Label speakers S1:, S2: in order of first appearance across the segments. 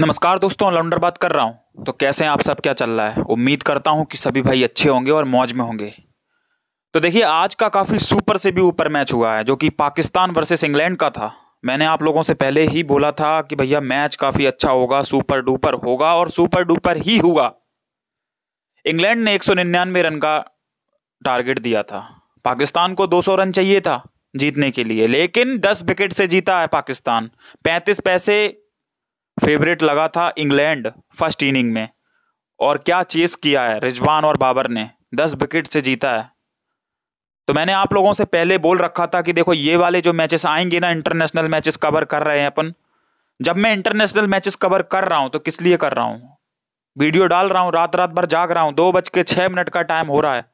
S1: नमस्कार दोस्तों ऑलराउंडर बात कर रहा हूँ तो कैसे हैं आप सब क्या चल रहा है उम्मीद करता हूँ कि सभी भाई अच्छे होंगे और मौज में होंगे तो देखिए आज का काफ़ी सुपर से भी ऊपर मैच हुआ है जो कि पाकिस्तान वर्सेस इंग्लैंड का था मैंने आप लोगों से पहले ही बोला था कि भैया मैच काफ़ी अच्छा होगा सुपर डुपर होगा और सुपर डुपर ही हुआ इंग्लैंड ने एक रन का टारगेट दिया था पाकिस्तान को 200 रन चाहिए था जीतने के लिए लेकिन 10 विकेट से जीता है पाकिस्तान 35 पैसे फेवरेट लगा था इंग्लैंड फर्स्ट इनिंग में और क्या चेस किया है रिजवान और बाबर ने दस विकेट से जीता है तो मैंने आप लोगों से पहले बोल रखा था कि देखो ये वाले जो मैचेस आएंगे ना इंटरनेशनल मैचेस कवर कर रहे हैं अपन जब मैं इंटरनेशनल मैचेस कवर कर रहा हूँ तो किस लिए कर रहा हूँ वीडियो डाल रहा हूं रात रात भर जाग रहा हूं दो बज के छः मिनट का टाइम हो रहा है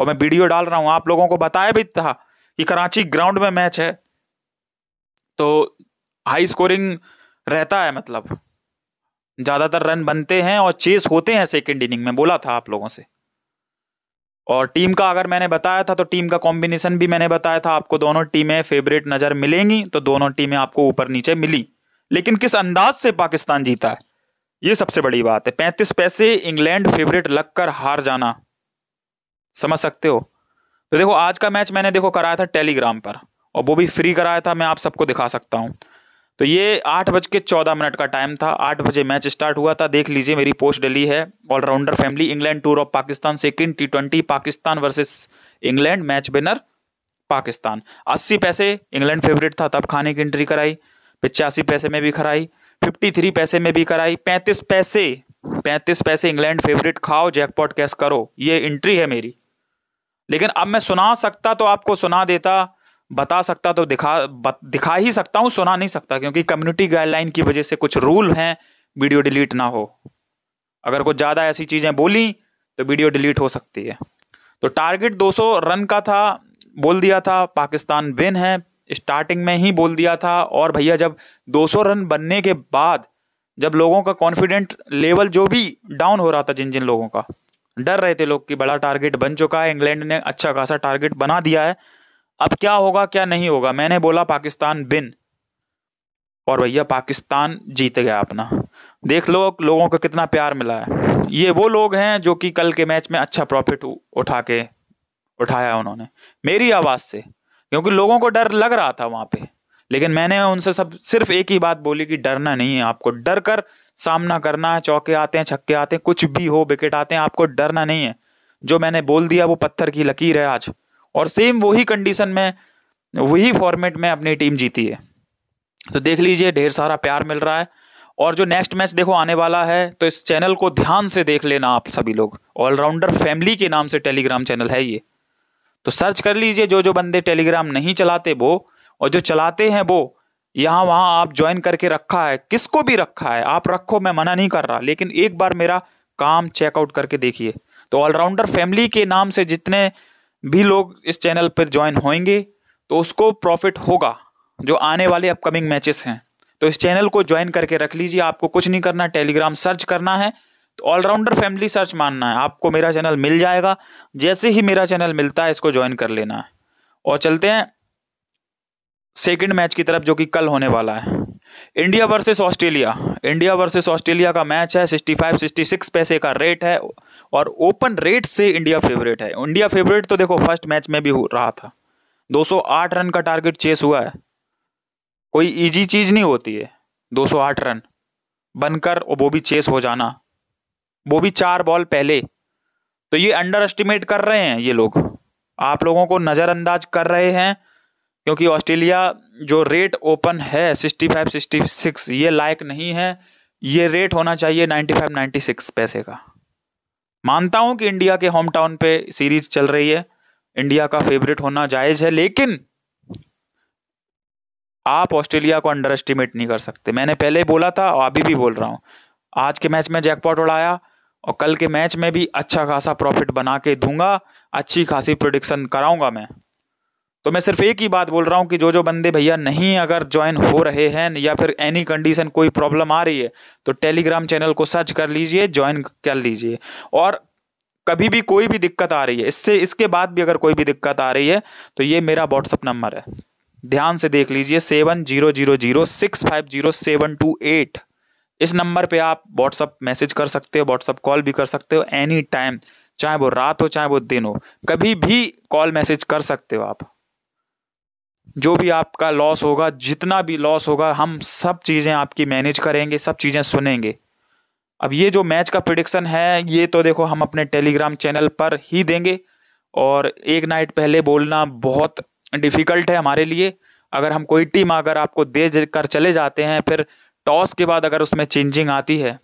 S1: और मैं वीडियो डाल रहा हूँ आप लोगों को बताया भी था कि कराची ग्राउंड में मैच है तो हाई स्कोरिंग रहता है मतलब ज़्यादातर रन बनते हैं और चेस होते हैं सेकेंड इनिंग में बोला था आप लोगों से और टीम का अगर मैंने बताया था तो टीम का कॉम्बिनेशन भी मैंने बताया था आपको दोनों टीमें फेवरेट नज़र मिलेंगी तो दोनों टीमें आपको ऊपर नीचे मिली लेकिन किस अंदाज से पाकिस्तान जीता है ये सबसे बड़ी बात है पैंतीस पैसे इंग्लैंड फेवरेट लग कर हार जाना समझ सकते हो तो देखो आज का मैच मैंने देखो कराया था टेलीग्राम पर और वो भी फ्री कराया था मैं आप सबको दिखा सकता हूँ तो ये आठ बज के चौदह मिनट का टाइम था आठ बजे मैच स्टार्ट हुआ था देख लीजिए मेरी पोस्ट डली है allrounder family England tour of Pakistan second T twenty Pakistan versus England match winner Pakistan अस्सी पैसे इंग्लैंड फेवरेट था तब खाने की एंट्री कराई पिचासी पैसे में भी कराई फिफ्टी थ्री पैसे में भी कराई पैंतीस पैसे पैंतीस पैसे इंग्लैंड फेवरेट खाओ जैकपॉट कैश करो ये एंट्री है मेरी लेकिन अब मैं सुना सकता तो आपको सुना देता बता सकता तो दिखा बत, दिखा ही सकता हूँ सुना नहीं सकता क्योंकि कम्युनिटी गाइडलाइन की वजह से कुछ रूल हैं वीडियो डिलीट ना हो अगर कुछ ज़्यादा ऐसी चीज़ें बोली तो वीडियो डिलीट हो सकती है तो टारगेट 200 रन का था बोल दिया था पाकिस्तान विन है स्टार्टिंग में ही बोल दिया था और भैया जब 200 रन बनने के बाद जब लोगों का कॉन्फिडेंट लेवल जो भी डाउन हो रहा था जिन जिन लोगों का डर रहे थे लोग कि बड़ा टारगेट बन चुका है इंग्लैंड ने अच्छा खासा टारगेट बना दिया है अब क्या होगा क्या नहीं होगा मैंने बोला पाकिस्तान बिन और भैया पाकिस्तान जीत गया अपना देख लो लोगों को कितना प्यार मिला है ये वो लोग हैं जो कि कल के मैच में अच्छा प्रॉफिट उठा के उठाया उन्होंने मेरी आवाज़ से क्योंकि लोगों को डर लग रहा था वहाँ पे लेकिन मैंने उनसे सब सिर्फ एक ही बात बोली कि डरना नहीं है आपको डर कर सामना करना है चौके आते हैं छक्के आते हैं कुछ भी हो विकेट आते हैं आपको डरना नहीं है जो मैंने बोल दिया वो पत्थर की लकीर है आज और सेम वही कंडीशन में वही फॉर्मेट में अपनी टीम जीती है तो देख लीजिए ढेर सारा प्यार मिल रहा है और जो नेक्स्ट मैच देखो आने वाला है तो इस चैनल को ध्यान से देख लेना आप सभी लोग ऑलराउंडर फैमिली के नाम से टेलीग्राम चैनल है ये तो सर्च कर लीजिए जो जो बंदे टेलीग्राम नहीं चलाते वो और जो चलाते हैं वो यहाँ वहाँ आप ज्वाइन करके रखा है किसको भी रखा है आप रखो मैं मना नहीं कर रहा लेकिन एक बार मेरा काम चेकआउट करके देखिए तो ऑलराउंडर फैमिली के नाम से जितने भी लोग इस चैनल पर ज्वाइन होंगे तो उसको प्रॉफिट होगा जो आने वाले अपकमिंग मैचेस हैं तो इस चैनल को ज्वाइन करके रख लीजिए आपको कुछ नहीं करना टेलीग्राम सर्च करना है तो ऑलराउंडर फैमिली सर्च मानना है आपको मेरा चैनल मिल जाएगा जैसे ही मेरा चैनल मिलता है इसको ज्वाइन कर लेना है और चलते हैं सेकेंड मैच की तरफ जो कि कल होने वाला है India versus Australia India versus Australia का मैच है 65 66 पैसे का रेट है और ओपन रेट से इंडिया फेवरेट है इंडिया फेवरेट तो देखो फर्स्ट मैच में भी हो रहा था 208 रन का टारगेट चेस हुआ है कोई इजी चीज़ नहीं होती है 208 रन बनकर और वो भी चेस हो जाना वो भी चार बॉल पहले तो ये अंडर एस्टिमेट कर रहे हैं ये लोग आप लोगों को नज़रअंदाज कर रहे हैं क्योंकि ऑस्ट्रेलिया जो रेट ओपन है सिक्सटी फाइव सिक्सटी सिक्स ये लायक नहीं है ये रेट होना चाहिए नाइन्टी फाइव नाइन्टी सिक्स पैसे का मानता हूँ कि इंडिया के होम टाउन पे सीरीज चल रही है इंडिया का फेवरेट होना जायज़ है लेकिन आप ऑस्ट्रेलिया को अंडर एस्टिमेट नहीं कर सकते मैंने पहले ही बोला था और अभी भी बोल रहा हूँ आज के मैच में जैकपॉट उड़ाया और कल के मैच में भी अच्छा खासा प्रॉफिट बना के दूंगा अच्छी खासी प्रोडिक्शन कराऊंगा मैं तो मैं सिर्फ एक ही बात बोल रहा हूँ कि जो जो बंदे भैया नहीं अगर ज्वाइन हो रहे हैं या फिर एनी कंडीशन कोई प्रॉब्लम आ रही है तो टेलीग्राम चैनल को सर्च कर लीजिए ज्वाइन कर लीजिए और कभी भी कोई भी दिक्कत आ रही है इससे इसके बाद भी अगर कोई भी दिक्कत आ रही है तो ये मेरा व्हाट्सअप नंबर है ध्यान से देख लीजिए seven zero zero zero six five zero seven two eight इस नंबर पे आप व्हाट्सअप मैसेज कर सकते हो व्हाट्सअप कॉल भी कर सकते हो एनी टाइम चाहे वो रात हो चाहे वो दिन हो कभी भी कॉल मैसेज कर सकते हो आप जो भी आपका लॉस होगा जितना भी लॉस होगा हम सब चीज़ें आपकी मैनेज करेंगे सब चीज़ें सुनेंगे अब ये जो मैच का प्रिडिक्शन है ये तो देखो हम अपने टेलीग्राम चैनल पर ही देंगे और एक नाइट पहले बोलना बहुत डिफ़िकल्ट है हमारे लिए अगर हम कोई टीम अगर आपको दे कर चले जाते हैं फिर टॉस के बाद अगर उसमें चेंजिंग आती है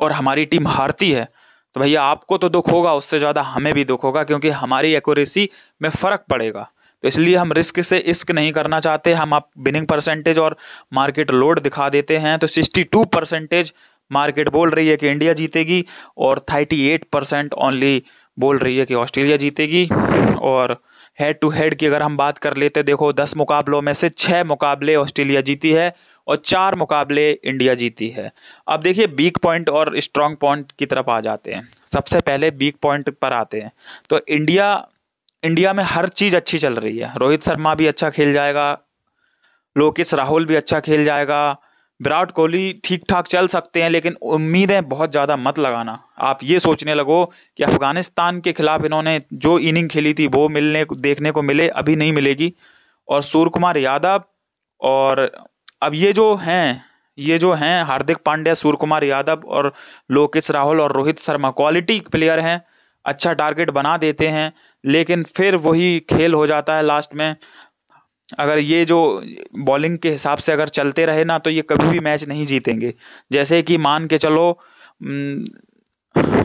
S1: और हमारी टीम हारती है तो भैया आपको तो दुख होगा उससे ज़्यादा हमें भी दुख होगा क्योंकि हमारी एक्यूरेसी में फ़र्क पड़ेगा तो इसलिए हम रिस्क से इस्क नहीं करना चाहते हम आप बिनिंग परसेंटेज और मार्केट लोड दिखा देते हैं तो सिक्सटी टू परसेंटेज मार्केट बोल रही है कि इंडिया जीतेगी और थर्टी एट परसेंट ओनली बोल रही है कि ऑस्ट्रेलिया जीतेगी और हेड टू हेड की अगर हम बात कर लेते देखो दस मुकाबलों में से छः मुकाबले ऑस्ट्रेलिया जीती है और चार मुकाबले इंडिया जीती है अब देखिए बीक पॉइंट और स्ट्रॉन्ग पॉइंट की तरफ आ जाते हैं सबसे पहले बीक पॉइंट पर आते हैं तो इंडिया इंडिया में हर चीज़ अच्छी चल रही है रोहित शर्मा भी अच्छा खेल जाएगा लोकेश राहुल भी अच्छा खेल जाएगा विराट कोहली ठीक ठाक चल सकते हैं लेकिन उम्मीदें बहुत ज़्यादा मत लगाना आप ये सोचने लगो कि अफ़गानिस्तान के खिलाफ इन्होंने जो इनिंग खेली थी वो मिलने देखने को मिले अभी नहीं मिलेगी और सूर्य कुमार यादव और अब ये जो हैं ये जो हैं हार्दिक पांड्या सूर्य कुमार यादव और लोकेश राहुल और रोहित शर्मा क्वालिटी प्लेयर हैं अच्छा टारगेट बना देते हैं लेकिन फिर वही खेल हो जाता है लास्ट में अगर ये जो बॉलिंग के हिसाब से अगर चलते रहे ना तो ये कभी भी मैच नहीं जीतेंगे जैसे कि मान के चलो हम्म,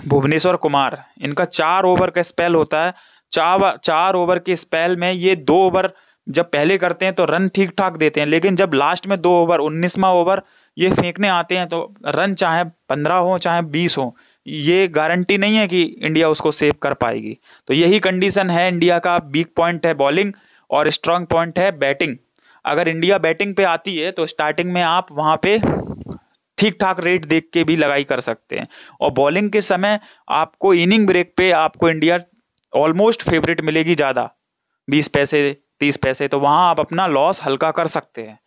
S1: भुवनेश्वर कुमार इनका चार ओवर का स्पेल होता है चार चार ओवर के स्पेल में ये दो ओवर जब पहले करते हैं तो रन ठीक ठाक देते हैं लेकिन जब लास्ट में दो ओवर उन्नीसवा ओवर ये फेंकने आते हैं तो रन चाहे पंद्रह हो चाहे बीस हो ये गारंटी नहीं है कि इंडिया उसको सेव कर पाएगी तो यही कंडीशन है इंडिया का वीक पॉइंट है बॉलिंग और स्ट्रांग पॉइंट है बैटिंग अगर इंडिया बैटिंग पे आती है तो स्टार्टिंग में आप वहाँ पे ठीक ठाक रेट देख के भी लगाई कर सकते हैं और बॉलिंग के समय आपको इनिंग ब्रेक पे आपको इंडिया ऑलमोस्ट फेवरेट मिलेगी ज़्यादा बीस पैसे तीस पैसे तो वहाँ आप अपना लॉस हल्का कर सकते हैं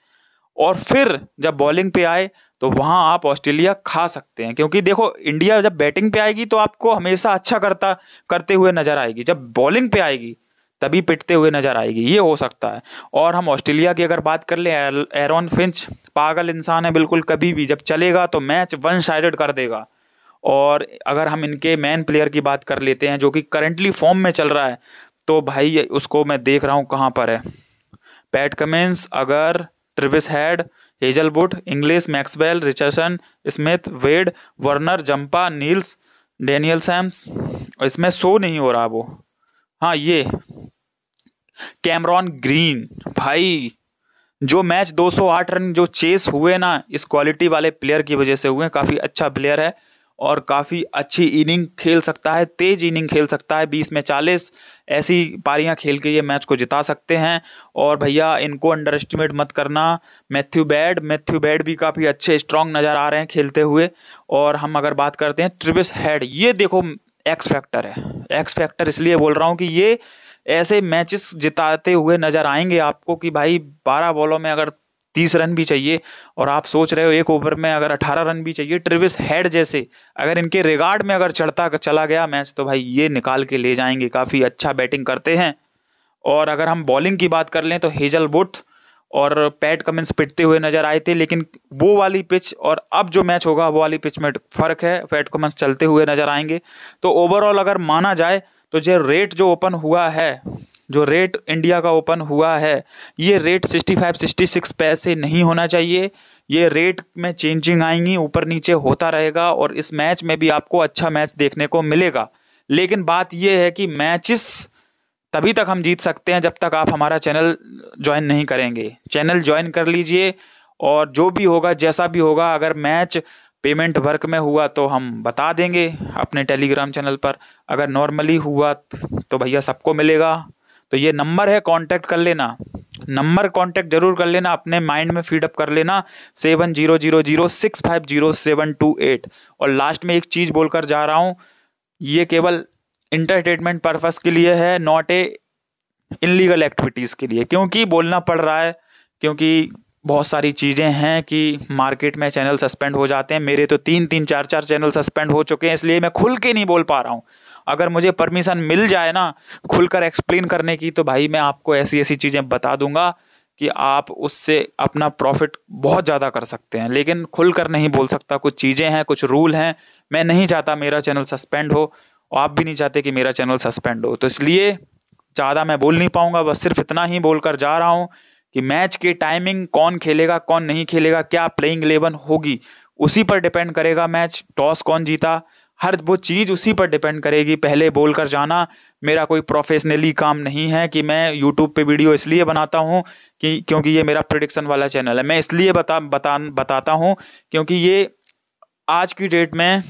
S1: और फिर जब बॉलिंग पे आए तो वहाँ आप ऑस्ट्रेलिया खा सकते हैं क्योंकि देखो इंडिया जब बैटिंग पे आएगी तो आपको हमेशा अच्छा करता करते हुए नजर आएगी जब बॉलिंग पे आएगी तभी पिटते हुए नजर आएगी ये हो सकता है और हम ऑस्ट्रेलिया की अगर बात कर लें एरॉन फिंच पागल इंसान है बिल्कुल कभी भी जब चलेगा तो मैच वन साइडेड कर देगा और अगर हम इनके मैन प्लेयर की बात कर लेते हैं जो कि करेंटली फॉर्म में चल रहा है तो भाई उसको मैं देख रहा हूँ कहाँ पर है पैट कमेंस अगर Travis Head Hazlewood Inglis Maxwell Richardson Smith Wade Warner Zampa नील्स डेनियल सैम्स इसमें शो नहीं हो रहा वो हाँ ये कैमरॉन ग्रीन भाई जो मैच 208 रन जो चेस हुए ना इस क्वालिटी वाले प्लेयर की वजह से हुए काफ़ी अच्छा प्लेयर है और काफ़ी अच्छी इनिंग खेल सकता है तेज इनिंग खेल सकता है बीस में चालीस ऐसी पारियां खेल के ये मैच को जिता सकते हैं और भैया इनको अंडर एस्टिमेट मत करना मैथ्यू बैड मैथ्यू बैड भी काफ़ी अच्छे स्ट्रांग नज़र आ रहे हैं खेलते हुए और हम अगर बात करते हैं ट्रिबिस हेड ये देखो एक्स फैक्टर है एक्स फैक्टर इसलिए बोल रहा हूँ कि ये ऐसे मैचेस जिताते हुए नज़र आएंगे आपको कि भाई बारह बॉलों में अगर तीस रन भी चाहिए और आप सोच रहे हो एक ओवर में अगर अठारह रन भी चाहिए ट्रिविस हेड जैसे अगर इनके रिगार्ड में अगर चढ़ता चला गया मैच तो भाई ये निकाल के ले जाएंगे काफ़ी अच्छा बैटिंग करते हैं और अगर हम बॉलिंग की बात कर लें तो हेजल बुट और पैट कमिंस पिटते हुए नजर आए थे लेकिन वो वाली पिच और अब जो मैच होगा वो वाली पिच में फ़र्क है पैट कमिंस चलते हुए नजर आएंगे तो ओवरऑल अगर माना जाए तो जो रेट जो ओपन हुआ है जो रेट इंडिया का ओपन हुआ है ये रेट 65 66 पैसे नहीं होना चाहिए ये रेट में चेंजिंग आएंगी ऊपर नीचे होता रहेगा और इस मैच में भी आपको अच्छा मैच देखने को मिलेगा लेकिन बात यह है कि मैचेस तभी तक हम जीत सकते हैं जब तक आप हमारा चैनल ज्वाइन नहीं करेंगे चैनल ज्वाइन कर लीजिए और जो भी होगा जैसा भी होगा अगर मैच पेमेंट वर्क में हुआ तो हम बता देंगे अपने टेलीग्राम चैनल पर अगर नॉर्मली हुआ तो भैया सबको मिलेगा तो ये नंबर है कांटेक्ट कर लेना नंबर कांटेक्ट जरूर कर लेना अपने माइंड में फीडअप कर लेना seven zero zero zero six five zero seven two eight और लास्ट में एक चीज़ बोलकर जा रहा हूँ ये केवल इंटरटेनमेंट पर्पस के लिए है नॉट ए इनलीगल एक्टिविटीज़ के लिए क्योंकि बोलना पड़ रहा है क्योंकि बहुत सारी चीज़ें हैं कि मार्केट में चैनल सस्पेंड हो जाते हैं मेरे तो तीन तीन चार चार चैनल सस्पेंड हो चुके हैं इसलिए मैं खुल के नहीं बोल पा रहा हूँ अगर मुझे परमिशन मिल जाए ना खुलकर एक्सप्लेन करने की तो भाई मैं आपको ऐसी ऐसी चीज़ें बता दूंगा कि आप उससे अपना प्रॉफिट बहुत ज़्यादा कर सकते हैं लेकिन खुल कर नहीं बोल सकता कुछ चीज़ें हैं कुछ रूल हैं मैं नहीं चाहता मेरा चैनल सस्पेंड हो और आप भी नहीं चाहते कि मेरा चैनल सस्पेंड हो तो इसलिए ज़्यादा मैं बोल नहीं पाऊँगा बस सिर्फ इतना ही बोल कर जा रहा हूँ कि मैच की टाइमिंग कौन खेलेगा कौन नहीं खेलेगा क्या प्लेइंग इलेवन होगी उसी पर डिपेंड करेगा मैच टॉस कौन जीता हर वो चीज़ उसी पर डिपेंड करेगी पहले बोल कर जाना मेरा कोई प्रोफेशनली काम नहीं है कि मैं यूट्यूब पे वीडियो इसलिए बनाता हूँ कि क्योंकि ये मेरा प्रडिक्शन वाला चैनल है मैं इसलिए बता बता बताता हूँ क्योंकि ये आज की डेट में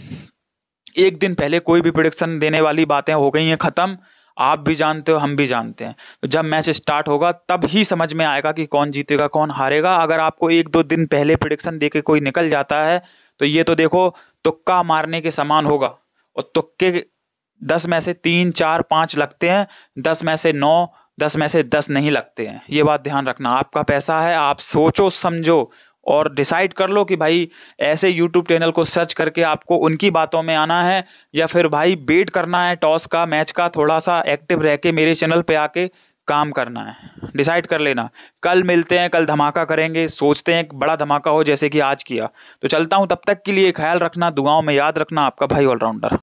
S1: एक दिन पहले कोई भी प्रडिक्शन देने वाली बातें हो गई हैं ख़त्म आप भी जानते हो हम भी जानते हैं तो जब मैच स्टार्ट होगा तब ही समझ में आएगा कि कौन जीतेगा कौन हारेगा अगर आपको एक दो दिन पहले प्रडिक्शन दे के कोई निकल जाता है तो ये तो देखो तुक्का मारने के समान होगा और तुक्के दस में से तीन चार पाँच लगते हैं दस में से नौ दस में से दस नहीं लगते हैं ये बात ध्यान रखना आपका पैसा है आप सोचो समझो और डिसाइड कर लो कि भाई ऐसे यूट्यूब चैनल को सर्च करके आपको उनकी बातों में आना है या फिर भाई बेट करना है टॉस का मैच का थोड़ा सा एक्टिव रह के मेरे चैनल पे आके काम करना है डिसाइड कर लेना कल मिलते हैं कल धमाका करेंगे सोचते हैं बड़ा धमाका हो जैसे कि आज किया तो चलता हूँ तब तक के लिए ख्याल रखना दुआओं में याद रखना आपका भाई ऑलराउंडर